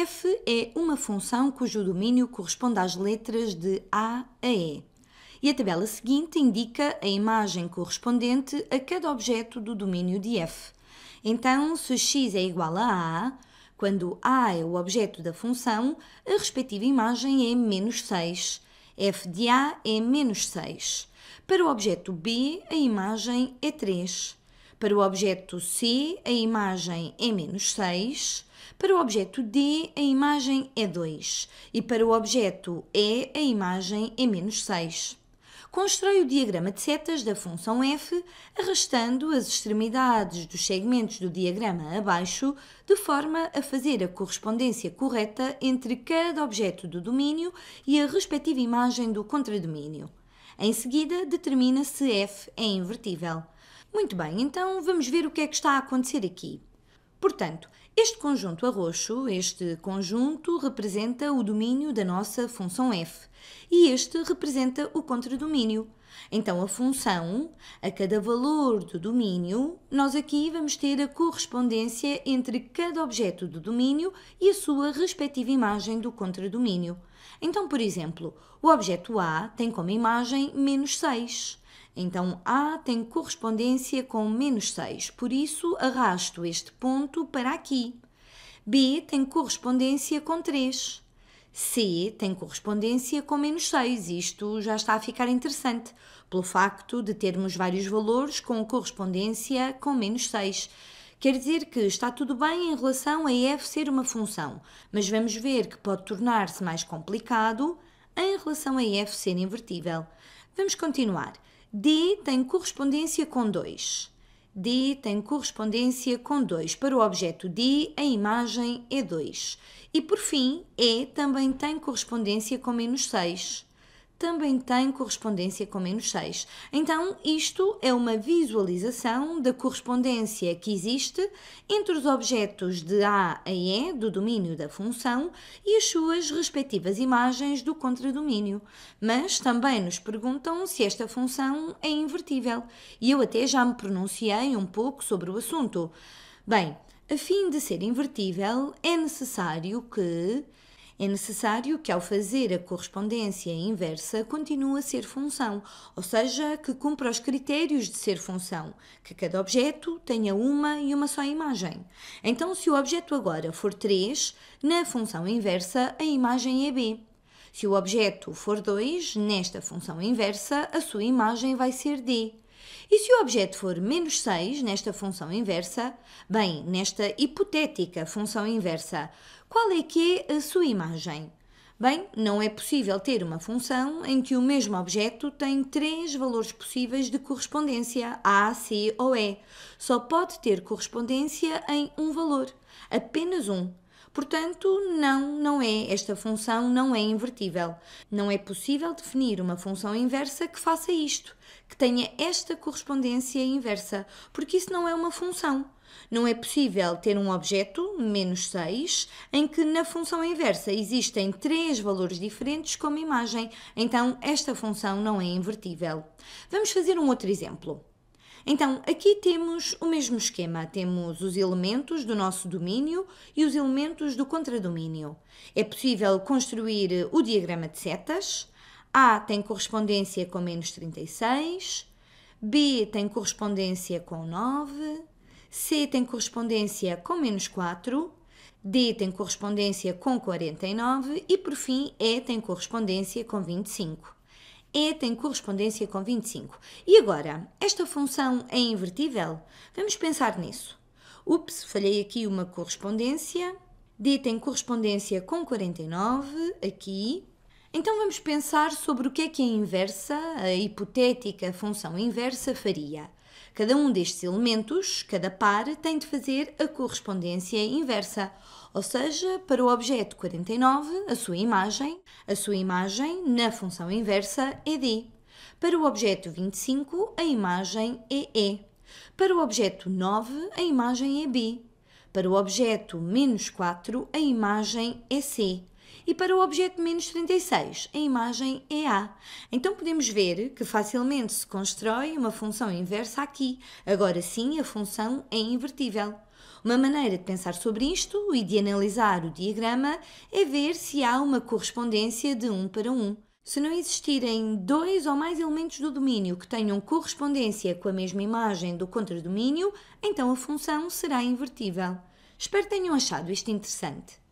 f é uma função cujo domínio corresponde às letras de A a E. E a tabela seguinte indica a imagem correspondente a cada objeto do domínio de f. Então, se x é igual a A, quando A é o objeto da função, a respectiva imagem é menos 6. f de A é menos 6. Para o objeto B, a imagem é 3. Para o objeto C, a imagem é menos 6. Para o objeto D, a imagem é 2 e para o objeto E, a imagem é menos 6. Constrói o diagrama de setas da função f, arrastando as extremidades dos segmentos do diagrama abaixo, de forma a fazer a correspondência correta entre cada objeto do domínio e a respectiva imagem do contradomínio. Em seguida, determina se f é invertível. Muito bem, então vamos ver o que é que está a acontecer aqui. Portanto, este conjunto roxo, este conjunto, representa o domínio da nossa função f e este representa o contradomínio. Então, a função, a cada valor do domínio, nós aqui vamos ter a correspondência entre cada objeto do domínio e a sua respectiva imagem do contradomínio. Então, por exemplo, o objeto A tem como imagem menos 6. Então, A tem correspondência com menos 6, por isso arrasto este ponto para aqui. B tem correspondência com 3. C tem correspondência com menos 6. Isto já está a ficar interessante, pelo facto de termos vários valores com correspondência com menos 6. Quer dizer que está tudo bem em relação a f ser uma função, mas vamos ver que pode tornar-se mais complicado em relação a f ser invertível. Vamos continuar. D tem correspondência com 2. D tem correspondência com 2. Para o objeto D, a imagem é 2. E por fim, E também tem correspondência com menos 6 também tem correspondência com menos 6. Então, isto é uma visualização da correspondência que existe entre os objetos de A a E do domínio da função e as suas respectivas imagens do contradomínio. Mas também nos perguntam se esta função é invertível. E eu até já me pronunciei um pouco sobre o assunto. Bem, a fim de ser invertível, é necessário que é necessário que, ao fazer a correspondência inversa, continue a ser função, ou seja, que cumpra os critérios de ser função, que cada objeto tenha uma e uma só imagem. Então, se o objeto agora for 3, na função inversa a imagem é B. Se o objeto for 2, nesta função inversa, a sua imagem vai ser D. E se o objeto for menos 6 nesta função inversa, bem, nesta hipotética função inversa, qual é que é a sua imagem? Bem, não é possível ter uma função em que o mesmo objeto tem três valores possíveis de correspondência, A, C ou E. Só pode ter correspondência em um valor, apenas um. Portanto, não, não é, esta função não é invertível. Não é possível definir uma função inversa que faça isto, que tenha esta correspondência inversa, porque isso não é uma função. Não é possível ter um objeto, menos 6, em que na função inversa existem três valores diferentes como imagem, então esta função não é invertível. Vamos fazer um outro exemplo. Então, aqui temos o mesmo esquema, temos os elementos do nosso domínio e os elementos do contradomínio. É possível construir o diagrama de setas, A tem correspondência com menos 36, B tem correspondência com 9, C tem correspondência com menos 4, D tem correspondência com 49 e, por fim, E tem correspondência com 25. E tem correspondência com 25. E agora, esta função é invertível? Vamos pensar nisso. Ups, falhei aqui uma correspondência. D tem correspondência com 49, aqui. Então vamos pensar sobre o que é que a inversa, a hipotética função inversa, faria. Cada um destes elementos, cada par, tem de fazer a correspondência inversa, ou seja, para o objeto 49, a sua imagem, a sua imagem na função inversa é D. Para o objeto 25, a imagem é E. Para o objeto 9, a imagem é B. Para o objeto menos 4, a imagem é C e para o objeto menos 36 a imagem é A. Então podemos ver que facilmente se constrói uma função inversa aqui, agora sim a função é invertível. Uma maneira de pensar sobre isto e de analisar o diagrama é ver se há uma correspondência de 1 para 1. Se não existirem dois ou mais elementos do domínio que tenham correspondência com a mesma imagem do contradomínio, então a função será invertível. Espero que tenham achado isto interessante.